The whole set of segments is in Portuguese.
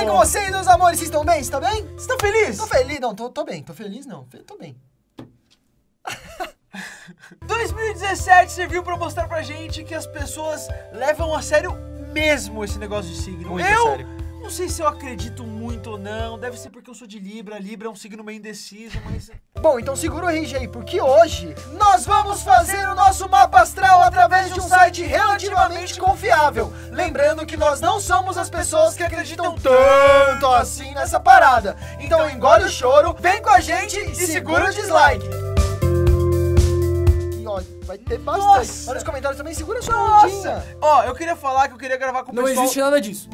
bem tá com vocês, meus amores? Vocês estão bem? Vocês estão bem? Vocês estão felizes? Tô feliz, não, tô, tô bem, tô feliz não, tô bem. 2017 serviu para mostrar pra gente que as pessoas levam a sério mesmo esse negócio de signo. Muito eu, sério não sei se eu acredito muito ou não, deve ser porque eu sou de Libra, Libra é um signo meio indeciso, mas. Bom, então segura o RG aí, porque hoje nós vamos fazer o nosso mapa astral através de um site relativamente confiável. Lembrando que nós não somos as pessoas que acreditam tanto assim nessa parada. Então engole o choro, vem com a gente e segura o dislike vai ter bastante. Olha os comentários também, segura sua Nossa. Ó, eu queria falar que eu queria gravar com o pessoal. Não existe nada disso.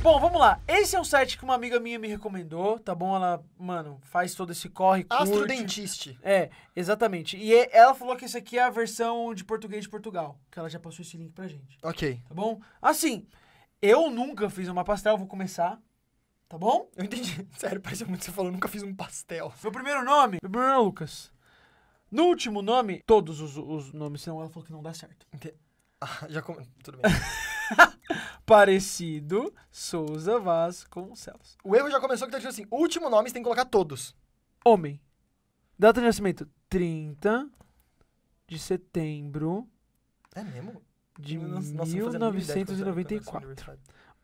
Bom, vamos lá. Esse é um site que uma amiga minha me recomendou, tá bom? Ela, mano, faz todo esse corre, Astro curte. Dentiste. É, exatamente. E é, ela falou que esse aqui é a versão de português de Portugal, que ela já passou esse link pra gente, Ok. tá bom? Assim, eu nunca fiz uma pastel, vou começar, tá bom? Eu entendi. Sério, parece muito que você falou, eu nunca fiz um pastel. Meu primeiro nome, meu primeiro nome é Lucas. No último nome, todos os, os nomes, senão ela falou que não dá certo. Ah, já come... Tudo bem. Parecido, Souza Celso. O erro já começou que tá dizendo assim: último nome você tem que colocar todos. Homem. Data de nascimento: 30 de setembro. É mesmo? De Nossa, 1994.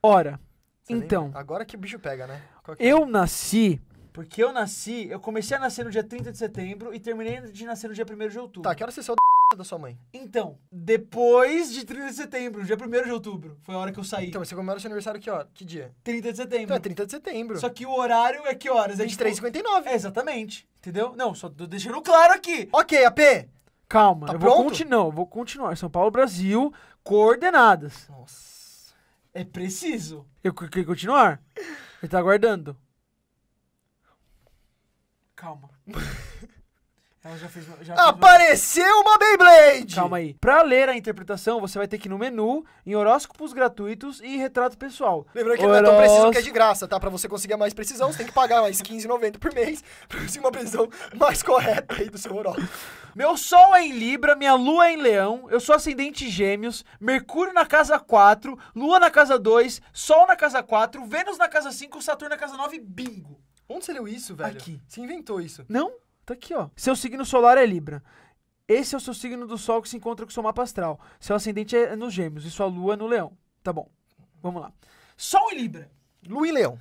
Ora, você então. Agora que o bicho pega, né? É? Eu nasci. Porque eu nasci, eu comecei a nascer no dia 30 de setembro e terminei de nascer no dia 1 de outubro. Tá, que hora você saiu da sua mãe? Então, depois de 30 de setembro, dia 1 de outubro, foi a hora que eu saí. Então, você comemora seu aniversário que hora? Que dia? 30 de setembro. Então é 30 de setembro. Só que o horário é que horas? É 23h59. Tipo é, exatamente. Entendeu? Não, só tô deixando claro aqui. Ok, AP. Calma, tá eu pronto? vou continuar, vou continuar. São Paulo, Brasil, coordenadas. Nossa. É preciso. Eu queria continuar? Ele tá aguardando. Calma. Ela já fez, já Apareceu uma Beyblade! Calma aí. Pra ler a interpretação, você vai ter que ir no menu, em horóscopos gratuitos e retrato pessoal. Lembrando que Horos... não é tão preciso que é de graça, tá? Pra você conseguir mais precisão, você tem que pagar mais R$15,90 por mês pra conseguir uma precisão mais correta aí do seu horóscopo. Meu sol é em Libra, minha lua é em Leão, eu sou ascendente Gêmeos, Mercúrio na casa 4, Lua na casa 2, Sol na casa 4, Vênus na casa 5, Saturno na casa 9, bingo. Onde você leu isso, velho? Aqui. Você inventou isso? Não? Tá aqui, ó. Seu signo solar é Libra. Esse é o seu signo do Sol que se encontra com seu mapa astral. Seu ascendente é nos Gêmeos e sua Lua é no Leão. Tá bom. Vamos lá. Sol em Libra. Lua em Leão.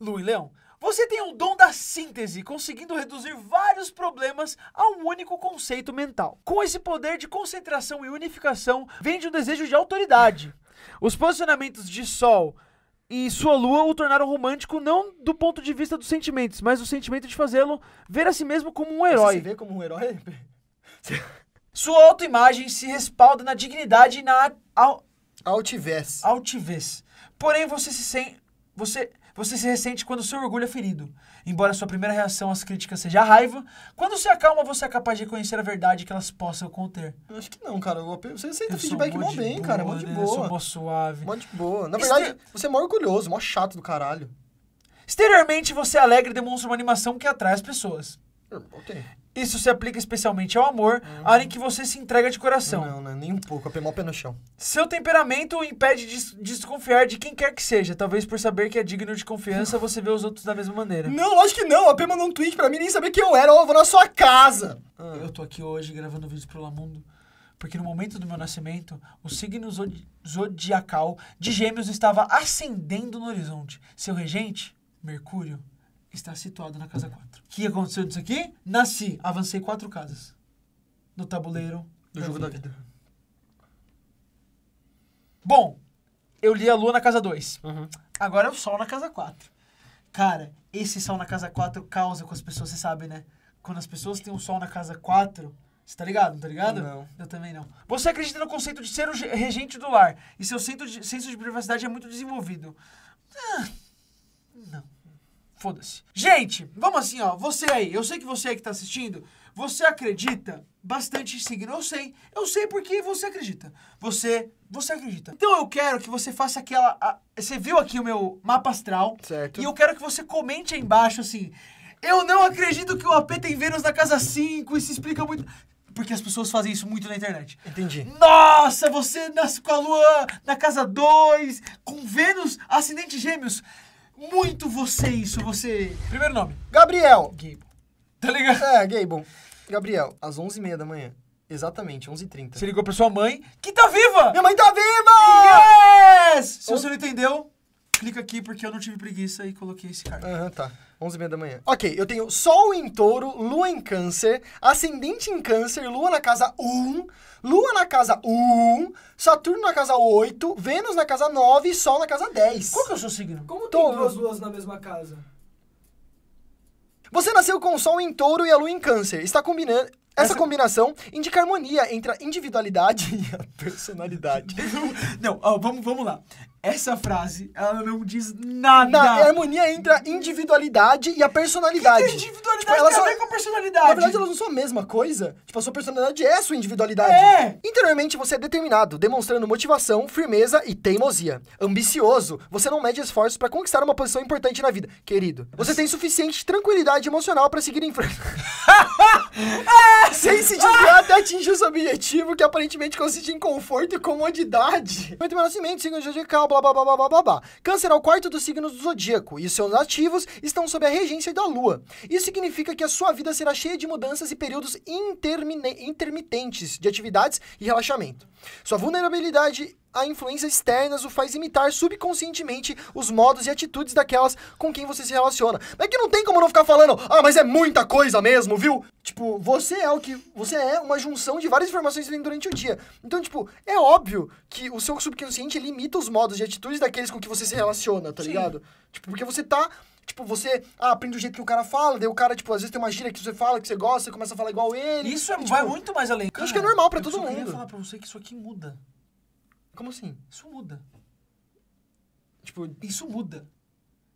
Lua em Leão. Você tem o dom da síntese, conseguindo reduzir vários problemas a um único conceito mental. Com esse poder de concentração e unificação, vem de um desejo de autoridade. Os posicionamentos de Sol, e sua lua o tornaram romântico não do ponto de vista dos sentimentos, mas do sentimento de fazê-lo ver a si mesmo como um herói. Você se vê como um herói? sua autoimagem se respalda na dignidade e na al... altivez. Altivez. Porém, você se sente você, você se ressente quando seu orgulho é ferido. Embora sua primeira reação às críticas seja a raiva, quando se acalma, você é capaz de reconhecer a verdade que elas possam conter. Eu acho que não, cara. Você aceita feedback mó bem, boa, cara. Mó de né? boa. Eu sou mó suave. Mó de boa. Na verdade, Exter... você é mó orgulhoso, mó chato do caralho. Exteriormente, você é alegre e demonstra uma animação que atrai as pessoas. Ok. Isso se aplica especialmente ao amor, uhum. área em que você se entrega de coração. Não, não, né? nem um pouco, é mal pé no chão. Seu temperamento o impede de, desconfiar de quem quer que seja, talvez por saber que é digno de confiança você vê os outros da mesma maneira. Não, lógico que não, a Pê mandou um tweet pra mim nem saber quem eu era, eu vou na sua casa. Ah. Eu tô aqui hoje gravando vídeo pro Lamundo. Porque no momento do meu nascimento, o signo zodi zodiacal de Gêmeos estava ascendendo no horizonte. Seu regente, Mercúrio, está situado na casa 4. O que aconteceu disso aqui? Nasci, avancei quatro casas no tabuleiro do jogo vida. da vida. Bom, eu li a lua na casa 2. Uhum. Agora é o sol na casa 4. Cara, esse sol na casa 4 causa com as pessoas, você sabe, né? Quando as pessoas têm o um sol na casa 4, você tá ligado? Não tá ligado? Não. Eu também não. Você acredita no conceito de ser o regente do lar e seu de, senso de privacidade é muito desenvolvido. Ah, não. Foda-se. Gente, vamos assim, ó. Você aí, eu sei que você aí que tá assistindo, você acredita bastante em signo. Eu sei. Eu sei porque você acredita. Você, você acredita. Então eu quero que você faça aquela. A, você viu aqui o meu mapa astral. Certo. E eu quero que você comente aí embaixo assim. Eu não acredito que o AP tem Vênus na casa 5, isso explica muito porque as pessoas fazem isso muito na internet. Entendi. Nossa, você nasce com a lua na casa 2, com Vênus, ascendente gêmeos. Muito você isso, você. Primeiro nome. Gabriel. Gable. Tá ligado? É, Gable. Gabriel, às 11h30 da manhã. Exatamente, 11h30. Você ligou pra sua mãe, que tá viva! Minha mãe tá viva! Yes! Se você não entendeu, clica aqui porque eu não tive preguiça e coloquei esse cara. Aham, uhum, tá. 11 h da manhã. Ok, eu tenho Sol em touro, Lua em câncer, Ascendente em câncer, Lua na casa 1, Lua na casa 1, Saturno na casa 8, Vênus na casa 9 e Sol na casa 10. Qual que é o seu signo? Como tem duas luas na mesma casa? Você nasceu com o Sol em touro e a Lua em câncer. Está combinando... Essa, Essa, combinação indica harmonia entre a individualidade e a personalidade. não, ó, vamos, vamos lá essa frase, ela não diz nada. Na harmonia entra individualidade e a personalidade. Que que individualidade tipo, ela tem só... a ver com personalidade. Na verdade, elas não são a mesma coisa. Tipo, a sua personalidade é a sua individualidade. É. Interiormente, você é determinado, demonstrando motivação, firmeza e teimosia. Ambicioso, você não mede esforços para conquistar uma posição importante na vida. Querido, você tem suficiente tranquilidade emocional para seguir em frente. Sem se desviar até atingir o seu objetivo, que aparentemente consiste em conforto e comodidade. Muito bem, nascimento, signo de calma, blá blá blá blá blá blá Câncer é o quarto dos signos do zodíaco e seus nativos estão sob a regência da lua. Isso significa que a sua vida será cheia de mudanças e períodos intermitentes de atividades e relaxamento. Sua vulnerabilidade a influências externas o faz imitar subconscientemente os modos e atitudes daquelas com quem você se relaciona. Mas é que não tem como não ficar falando, ah, mas é muita coisa mesmo, viu? Tipo, você é o que. Você é uma junção de várias informações que tem durante o dia. Então, tipo, é óbvio que o seu subconsciente limita os modos e atitudes daqueles com que você se relaciona, tá Sim. ligado? Tipo, porque você tá. Tipo, você ah, aprende o jeito que o cara fala, daí o cara, tipo, às vezes tem uma gíria que você fala, que você gosta, você começa a falar igual ele. Isso é, e, tipo, vai muito mais além. Cara, acho que é normal para todo mundo. Eu queria falar pra você que isso aqui muda. Como assim? Isso muda. Tipo, isso muda.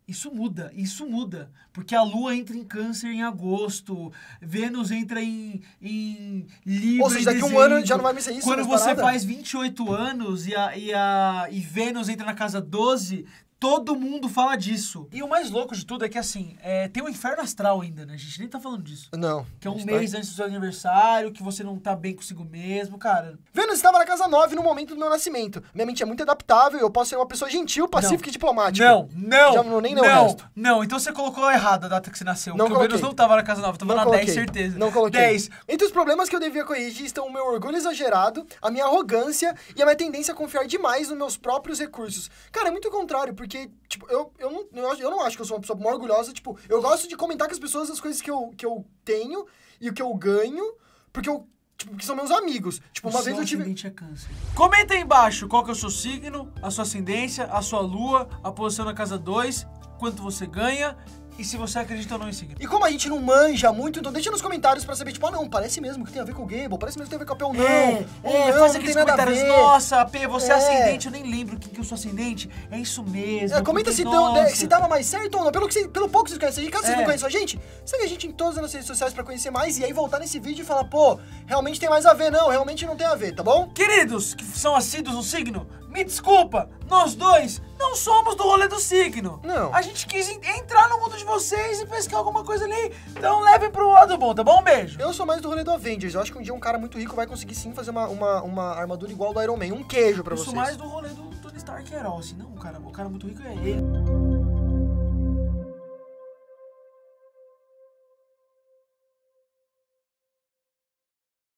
Isso muda, isso muda. Porque a Lua entra em câncer em agosto, Vênus entra em, em Libra. Ou seja, daqui a um ano já não vai me ser isso. Quando você parada. faz 28 anos e, a, e, a, e Vênus entra na casa 12, Todo mundo fala disso. E o mais louco de tudo é que, assim, é, tem o um inferno astral ainda, né? A gente nem tá falando disso. Não. Que é um tá mês tá... antes do seu aniversário, que você não tá bem consigo mesmo, cara. Vênus estava na casa 9 no momento do meu nascimento. Minha mente é muito adaptável eu posso ser uma pessoa gentil, pacífica não. e diplomática. Não, não. Já não nem não, não, não. Então você colocou errado a data que você nasceu. Não porque coloquei. o Vênus não tava na casa 9, tava não na coloquei. 10, certeza. Não coloquei. 10. Entre os problemas que eu devia corrigir estão o meu orgulho exagerado, a minha arrogância e a minha tendência a confiar demais nos meus próprios recursos. Cara, é muito o contrário, porque porque, tipo, eu, eu, não, eu, não acho que eu sou uma pessoa orgulhosa. Tipo, eu gosto de comentar com as pessoas as coisas que eu, que eu tenho e o que eu ganho, porque eu Tipo, que são meus amigos. Tipo, uma o vez eu tive. É câncer. Comenta aí embaixo qual que é o seu signo, a sua ascendência, a sua lua, a posição na casa 2, quanto você ganha e se você acredita ou não em signo. E como a gente não manja muito, então deixa nos comentários pra saber, tipo, ah não, parece mesmo que tem a ver com o Gable, parece mesmo que tem a ver com o Pel, é, não. É, ou é, não, faz aqueles não comentários, nossa, P, você é, é. ascendente, eu nem lembro o que, que eu sou ascendente, é isso mesmo. É, comenta se, deu, de, né, se dava mais certo ou não, pelo, que você, pelo pouco que vocês conhecem, caso vocês não é. conheçam a gente, segue a gente em todas as nossas redes sociais pra conhecer mais e aí voltar nesse vídeo e falar, pô, realmente tem mais a ver, não, realmente não tem a ver, tá bom? Queridos, que são assíduos no signo, me desculpa, nós dois não somos do rolê do signo. Não. A gente quis entrar no mundo de vocês e pescar alguma coisa ali. Então leve pro lado bom, tá bom? Um beijo. Eu sou mais do rolê do Avengers. Eu acho que um dia um cara muito rico vai conseguir sim fazer uma, uma, uma armadura igual ao do Iron Man. Um queijo pra eu vocês. Eu sou mais do rolê do Tony Stark herói, assim. Não, o cara, o cara muito rico é ele.